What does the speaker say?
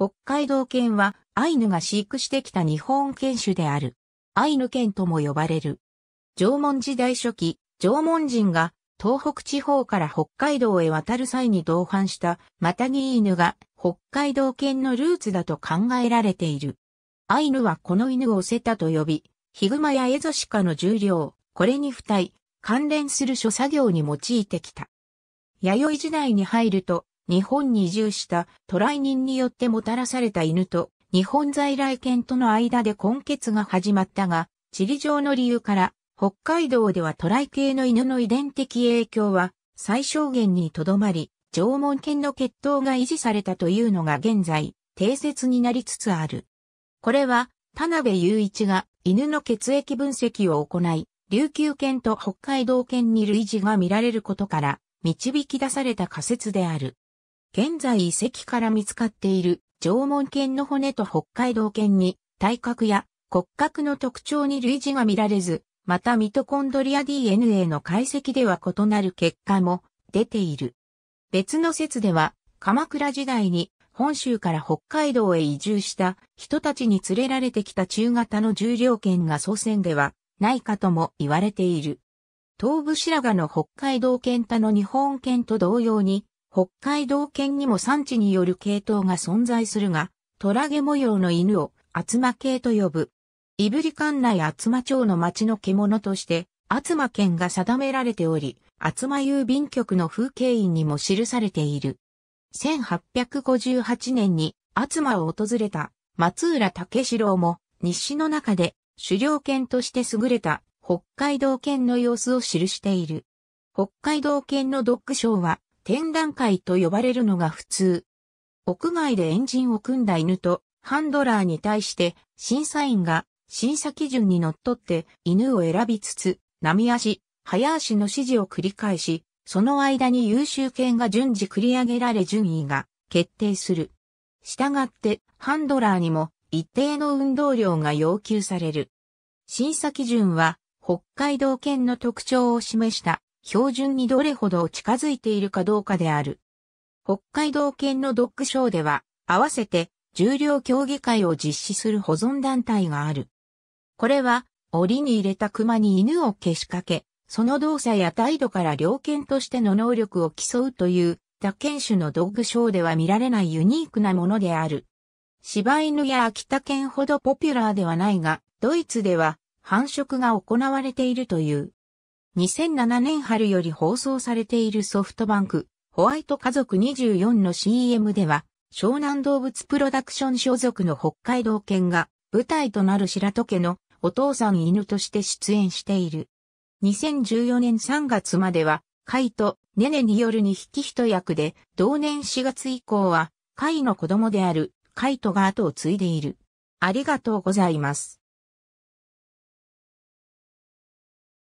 北海道犬はアイヌが飼育してきた日本犬種である。アイヌ犬とも呼ばれる。縄文時代初期、縄文人が東北地方から北海道へ渡る際に同伴したマタギ犬が北海道犬のルーツだと考えられている。アイヌはこの犬をセタと呼び、ヒグマやエゾシカの重量、これに付帯、関連する諸作業に用いてきた。弥生時代に入ると、日本に移住した渡来人によってもたらされた犬と日本在来犬との間で根血が始まったが、地理上の理由から北海道では渡来系の犬の遺伝的影響は最小限にとどまり、縄文犬の血統が維持されたというのが現在、定説になりつつある。これは、田辺雄一が犬の血液分析を行い、琉球犬と北海道犬に類似が見られることから、導き出された仮説である。現在遺跡から見つかっている縄文犬の骨と北海道犬に体格や骨格の特徴に類似が見られず、またミトコンドリア DNA の解析では異なる結果も出ている。別の説では、鎌倉時代に本州から北海道へ移住した人たちに連れられてきた中型の重量犬が祖先ではないかとも言われている。東部白髪の北海道犬他の日本犬と同様に北海道犬にも産地による系統が存在するが、トラゲ模様の犬を厚間系と呼ぶ。いぶり管内厚間町の町の獣として、厚間県が定められており、厚間郵便局の風景印にも記されている。1858年に厚間を訪れた松浦武四郎も日誌の中で狩猟犬として優れた北海道犬の様子を記している。北海道犬のドッグ賞は展覧会と呼ばれるのが普通。屋外でエンジンを組んだ犬とハンドラーに対して審査員が審査基準にのっとって犬を選びつつ、波足、早足の指示を繰り返し、その間に優秀犬が順次繰り上げられ順位が決定する。従ってハンドラーにも一定の運動量が要求される。審査基準は北海道犬の特徴を示した標準にどれほど近づいているかどうかである。北海道犬のドッグショーでは、合わせて重量競技会を実施する保存団体がある。これは、檻に入れた熊に犬をけしかけ、その動作や態度から猟犬としての能力を競うという、他犬種のドッグショーでは見られないユニークなものである。柴犬や秋田犬ほどポピュラーではないが、ドイツでは繁殖が行われているという。2007年春より放送されているソフトバンク、ホワイト家族24の CM では、湘南動物プロダクション所属の北海道犬が舞台となる白戸家のお父さん犬として出演している。2014年3月までは、カイとネネによる2匹一役で、同年4月以降は、カイの子供であるカイトが後を継いでいる。ありがとうございます。